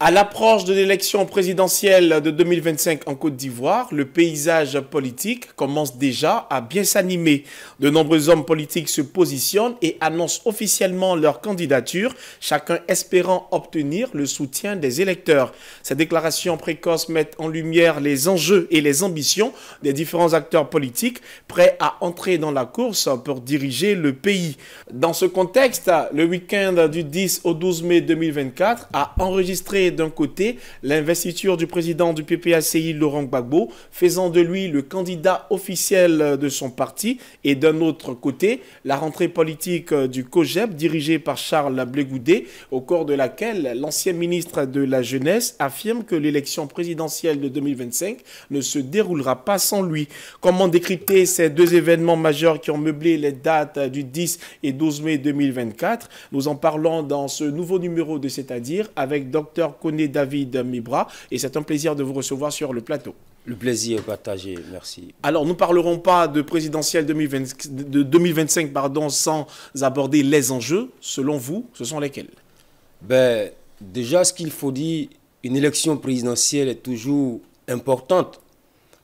À l'approche de l'élection présidentielle de 2025 en Côte d'Ivoire, le paysage politique commence déjà à bien s'animer. De nombreux hommes politiques se positionnent et annoncent officiellement leur candidature, chacun espérant obtenir le soutien des électeurs. Ces déclarations précoces mettent en lumière les enjeux et les ambitions des différents acteurs politiques prêts à entrer dans la course pour diriger le pays. Dans ce contexte, le week-end du 10 au 12 mai 2024 a enregistré d'un côté l'investiture du président du PPACI, Laurent Gbagbo, faisant de lui le candidat officiel de son parti, et d'un autre côté la rentrée politique du COGEP, dirigée par Charles Blégoudé, au cours de laquelle l'ancien ministre de la Jeunesse affirme que l'élection présidentielle de 2025 ne se déroulera pas sans lui. Comment décrypter ces deux événements majeurs qui ont meublé les dates du 10 et 12 mai 2024 Nous en parlons dans ce nouveau numéro de C'est-à-dire avec Dr connaît David Mibra et c'est un plaisir de vous recevoir sur le plateau. Le plaisir est partagé, merci. Alors, nous ne parlerons pas de présidentielle de 2025 pardon, sans aborder les enjeux. Selon vous, ce sont lesquels ben, Déjà, ce qu'il faut dire, une élection présidentielle est toujours importante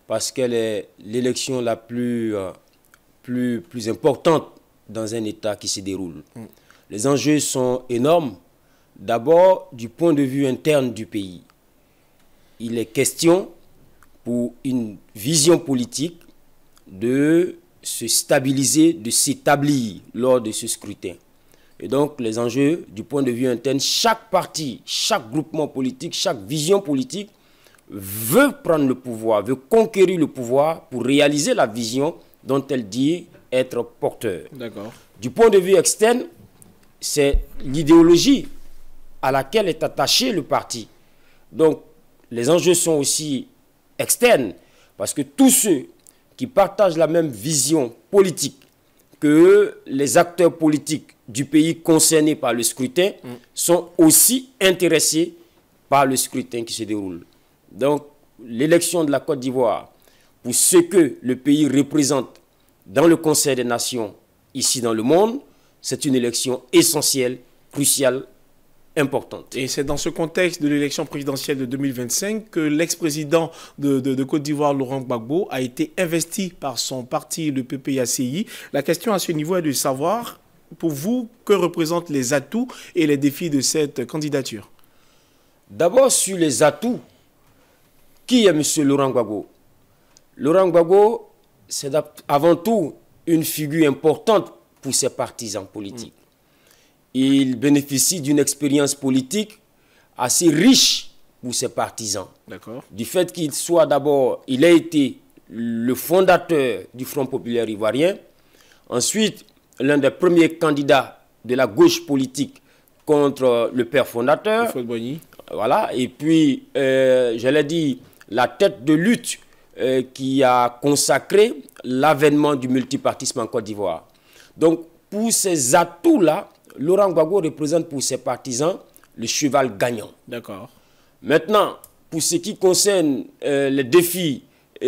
parce qu'elle est l'élection la plus, euh, plus, plus importante dans un État qui se déroule. Mm. Les enjeux sont énormes D'abord, du point de vue interne du pays, il est question pour une vision politique de se stabiliser, de s'établir lors de ce scrutin. Et donc, les enjeux du point de vue interne, chaque parti, chaque groupement politique, chaque vision politique veut prendre le pouvoir, veut conquérir le pouvoir pour réaliser la vision dont elle dit être porteur. Du point de vue externe, c'est l'idéologie à laquelle est attaché le parti. Donc, les enjeux sont aussi externes, parce que tous ceux qui partagent la même vision politique que les acteurs politiques du pays concernés par le scrutin mm. sont aussi intéressés par le scrutin qui se déroule. Donc, l'élection de la Côte d'Ivoire, pour ce que le pays représente dans le Conseil des Nations, ici dans le monde, c'est une élection essentielle, cruciale et c'est dans ce contexte de l'élection présidentielle de 2025 que l'ex-président de, Côte d'Ivoire, Laurent Gbagbo, a été investi par son parti, le PPACI. La question à ce niveau est de savoir, pour vous, que représentent les atouts et les défis de cette candidature D'abord, sur les atouts, qui est M. Laurent Gbagbo Laurent Gbagbo, c'est avant tout une figure importante pour ses partisans politiques il bénéficie d'une expérience politique assez riche pour ses partisans. Du fait qu'il soit d'abord, il a été le fondateur du Front populaire ivoirien, ensuite l'un des premiers candidats de la gauche politique contre le père fondateur. voilà, et puis, euh, je l'ai dit, la tête de lutte euh, qui a consacré l'avènement du multipartisme en Côte d'Ivoire. Donc, pour ces atouts-là, Laurent Gbagbo représente pour ses partisans le cheval gagnant. D'accord. Maintenant, pour ce qui concerne euh, les défis euh,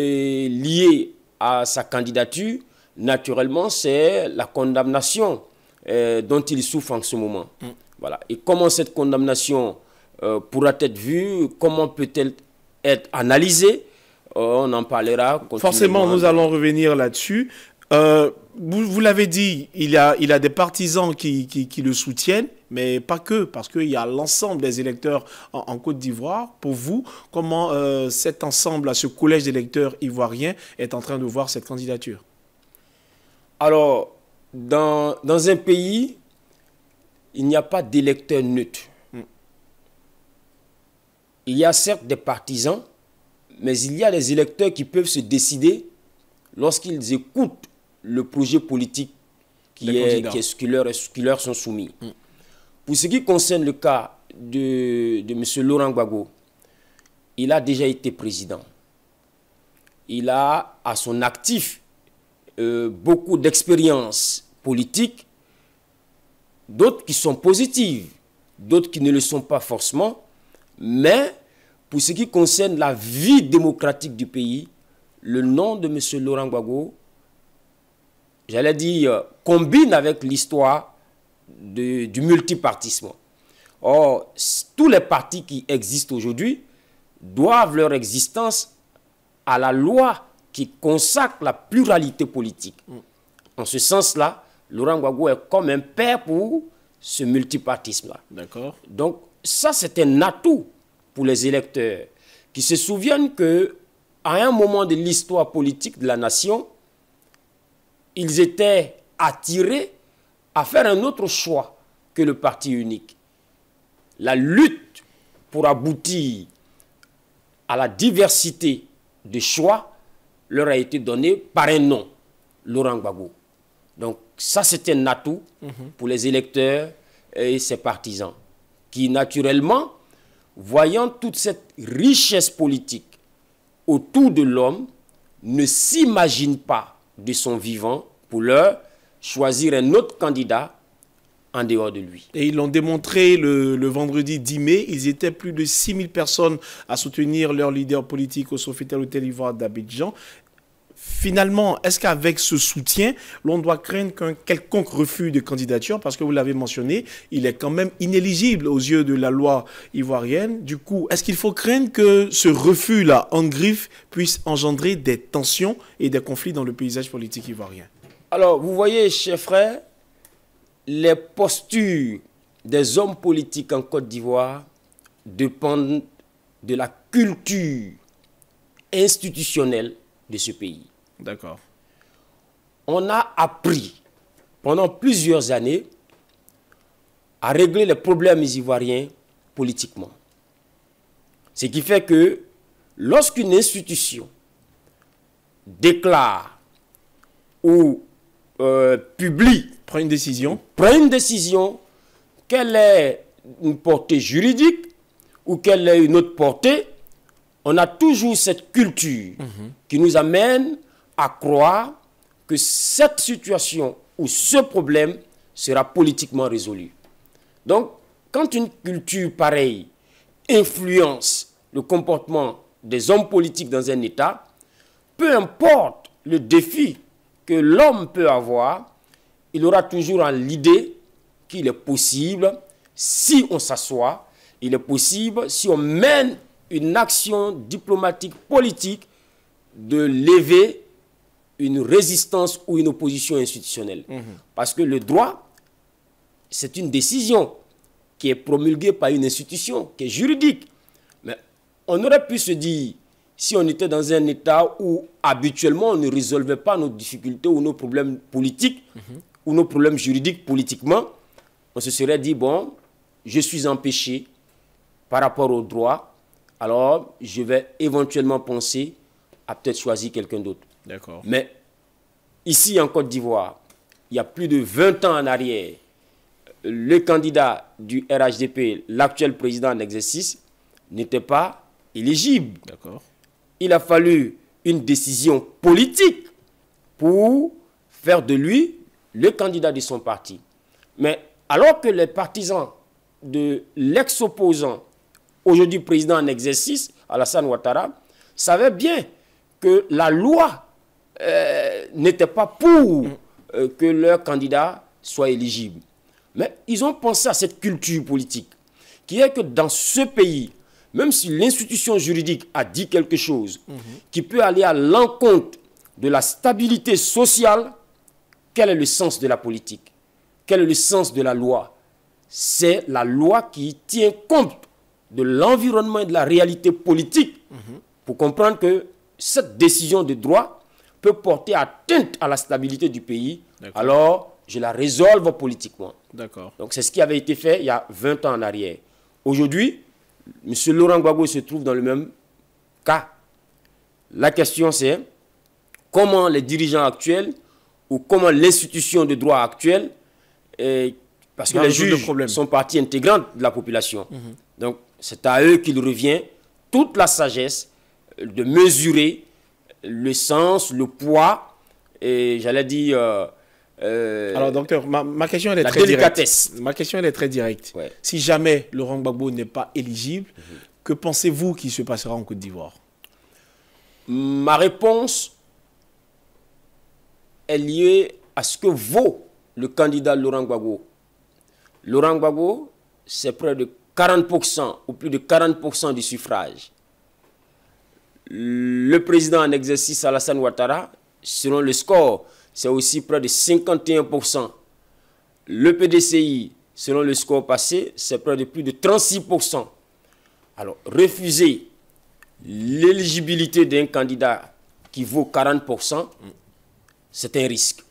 liés à sa candidature, naturellement, c'est la condamnation euh, dont il souffre en ce moment. Mm. Voilà. Et comment cette condamnation pourra être vue, comment peut-elle être analysée on en parlera. Forcément, nous allons revenir là-dessus. Euh, vous, l'avez dit, il y a, des partisans qui, le soutiennent, mais pas que, parce qu'il y a l'ensemble des électeurs en, Côte d'Ivoire. Pour vous, comment euh, cet ensemble, ce collège d'électeurs ivoiriens est en train de voir cette candidature Alors, dans, un pays, il n'y a pas d'électeurs neutre hmm. Il y a certes des partisans, mais il y a des électeurs qui peuvent se décider lorsqu'ils écoutent le projet politique qui, est, qui, est, qui, leur, sont soumis. Mm. Pour ce qui concerne le cas de, de M. Laurent Gbagbo, il a déjà été président. Il a à son actif euh, beaucoup d'expériences politiques, d'autres qui sont positives, d'autres qui ne le sont pas forcément, mais pour ce qui concerne la vie démocratique du pays, le nom de M. Laurent Gbagbo j'allais dire, combine avec l'histoire du multipartisme. Or, tous les partis qui existent aujourd'hui doivent leur existence à la loi qui consacre la pluralité politique. Mm. En ce sens-là, Laurent Gbagbo est comme un père pour ce multipartisme-là. D'accord. Donc, ça, c'est un atout pour les électeurs qui se souviennent que à un moment de l'histoire politique de la nation, ils étaient attirés à faire un autre choix que le parti unique. La lutte pour aboutir à la diversité de choix leur a été donnée par un nom, Laurent Gbagbo. Donc ça, c'était un atout mhm. pour les électeurs et ses partisans, qui naturellement, voyant toute cette richesse politique autour de l'homme, ne s'imaginent pas de son vivant, pour leur choisir un autre candidat en dehors de lui. Et ils l'ont démontré le, vendredi 10 mai. Ils étaient plus de 6000 personnes à soutenir leur leader politique au Sofitel Hôtel Ivoire d'Abidjan finalement, est-ce qu'avec ce soutien, l'on doit craindre qu'un quelconque refus de candidature, parce que vous l'avez mentionné, il est quand même inéligible aux yeux de la loi ivoirienne. Du coup, est-ce qu'il faut craindre que ce refus-là, en griffe, puisse engendrer des tensions et des conflits dans le paysage politique ivoirien Alors, vous voyez, chers frères, les postures des hommes politiques en Côte d'Ivoire dépendent de la culture institutionnelle de ce pays. D'accord. On a appris pendant plusieurs années à régler les problèmes ivoiriens politiquement. Ce qui fait que lorsqu'une institution déclare ou euh, publie, prend une décision, prend une décision, qu'elle est une portée juridique ou qu'elle est une autre portée, on a toujours cette culture qui nous amène à croire que cette situation ou ce problème sera politiquement résolu. Donc, quand une culture pareille influence le comportement des hommes politiques dans un État, peu importe le défi que l'homme peut avoir, il aura toujours l'idée qu'il est possible, si on s'assoit, il est possible, si on mène une action diplomatique politique de lever une résistance ou une opposition institutionnelle. Mhm. Parce que le droit, c'est une décision qui est promulguée par une institution, qui est juridique. Mais on aurait pu se dire, si on était dans un État où habituellement on ne résolvait pas nos difficultés ou nos problèmes politiques, mhm. ou nos problèmes juridiques politiquement, on se serait dit, bon, je suis empêché par rapport au droit, alors je vais éventuellement penser à peut-être choisir quelqu'un d'autre. D'accord. Mais ici en Côte d'Ivoire, il y a plus de 20 ans en arrière, le candidat du RHDP, l'actuel président en exercice, n'était pas éligible. D'accord. Il a fallu une décision politique pour faire de lui le candidat de son parti. Mais alors que les partisans de l'ex-opposant aujourd'hui président en exercice, Alassane Ouattara, savait bien que la loi euh, n'était pas pour euh, que leur candidat soit éligible. Mais ils ont pensé à cette culture politique, qui est que dans ce pays, même si l'institution juridique a dit quelque chose mhm. qui peut aller à l'encontre de la stabilité sociale, quel est le sens de la politique Quel est le sens de la loi C'est la loi qui tient compte de l'environnement et de la réalité politique pour comprendre que cette décision de droit peut porter atteinte à la stabilité du pays. Alors, je la résolve politiquement. D'accord. Donc, c'est ce qui avait été fait il y a 20 ans en arrière. Aujourd'hui, M. Laurent Gbagbo se trouve dans le même cas. La question, c'est comment les dirigeants actuels ou comment l'institution de droit actuelle, parce que les juges sont partie intégrante de la population. Mhm. Donc, c'est à eux qu'il revient toute la sagesse de mesurer le sens, le poids, et j'allais dire... Euh, euh, Alors, docteur, ma, question, elle est très délicatesse. Ma question, elle est très directe. Si jamais Laurent Gbagbo n'est pas éligible, mhm. que pensez-vous qu'il se passera en Côte d'Ivoire Ma réponse est liée à ce que vaut le candidat Laurent Gbagbo. Laurent Gbagbo, c'est près de 40% ou plus de 40% du suffrage, le président en exercice Alassane Ouattara, selon le score, c'est aussi près de 51%. Le PDCI, selon le score passé, c'est près de plus de 36%. Alors, refuser l'éligibilité d'un candidat qui vaut 40%, c'est un risque.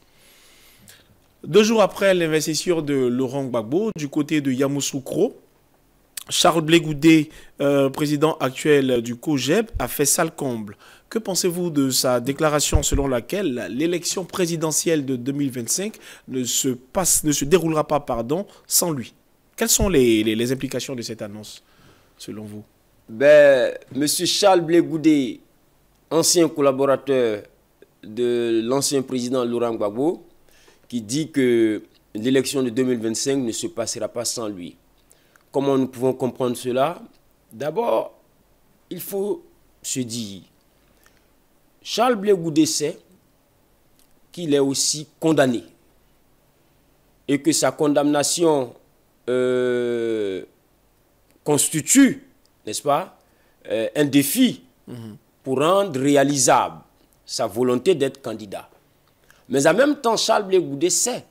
Deux jours après l'investiture de Laurent Gbagbo du côté de Yamoussoukro, Charles Blégoudé, euh, président actuel du COGEB, a fait sale comble. Que pensez-vous de sa déclaration selon laquelle l'élection présidentielle de 2025 ne se, passe, ne se déroulera pas pardon, sans lui Quelles sont les, implications de cette annonce, selon vous ben, Monsieur Charles Blégoudé, ancien collaborateur de l'ancien président Laurent Gbagbo, qui dit que l'élection de 2025 ne se passera pas sans lui. Comment nous pouvons comprendre cela D'abord, il faut se dire, Charles Blé sait qu'il est aussi condamné et que sa condamnation euh, constitue, n'est-ce pas, euh, un défi pour rendre réalisable sa volonté d'être candidat. Mais en même temps, Charles Blé sait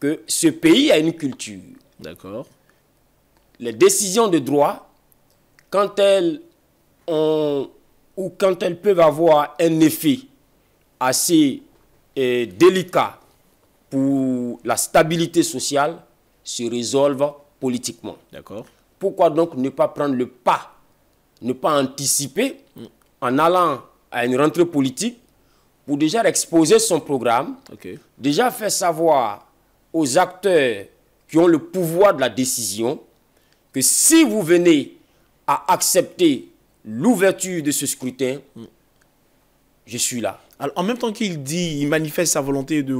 que ce pays a une culture. D'accord les décisions de droit, quand elles ont ou quand elles peuvent avoir un effet assez euh, délicat pour la stabilité sociale, se résolvent politiquement. D'accord. Pourquoi donc ne pas prendre le pas, ne pas anticiper en allant à une rentrée politique pour déjà exposer son programme, déjà faire savoir aux acteurs qui ont le pouvoir de la décision que si vous venez à accepter l'ouverture de ce scrutin, je suis là. en même temps qu'il dit, il manifeste sa volonté de,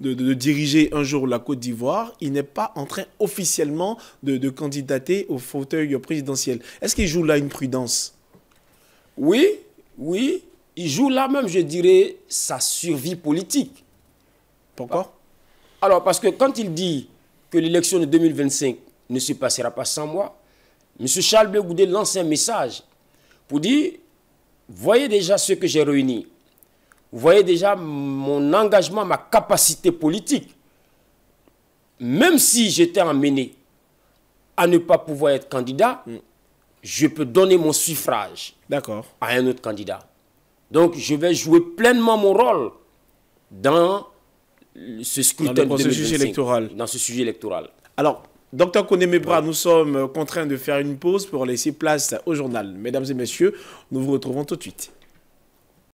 de diriger un jour la Côte d'Ivoire, il n'est pas en train officiellement de, candidater au fauteuil présidentiel. Est-ce qu'il joue là une prudence Oui, oui. Il joue là même, je dirais, sa survie politique. Pourquoi Alors, parce que quand il dit que l'élection de 2025 ne se passera pas sans moi. M. Charles Bleu lance un message pour dire, voyez déjà ce que j'ai réuni. Vous voyez déjà mon engagement, ma capacité politique. Même si j'étais emmené à ne pas pouvoir être candidat, mm. je peux donner mon suffrage à un autre candidat. Donc je vais jouer pleinement mon rôle dans ce scrutin dans sujet électoral. Dans ce sujet électoral. Alors, donc, tant qu'on mes bras, nous sommes euh, contraints de faire une pause pour laisser place au journal. Mesdames et messieurs, nous vous retrouvons tout de suite.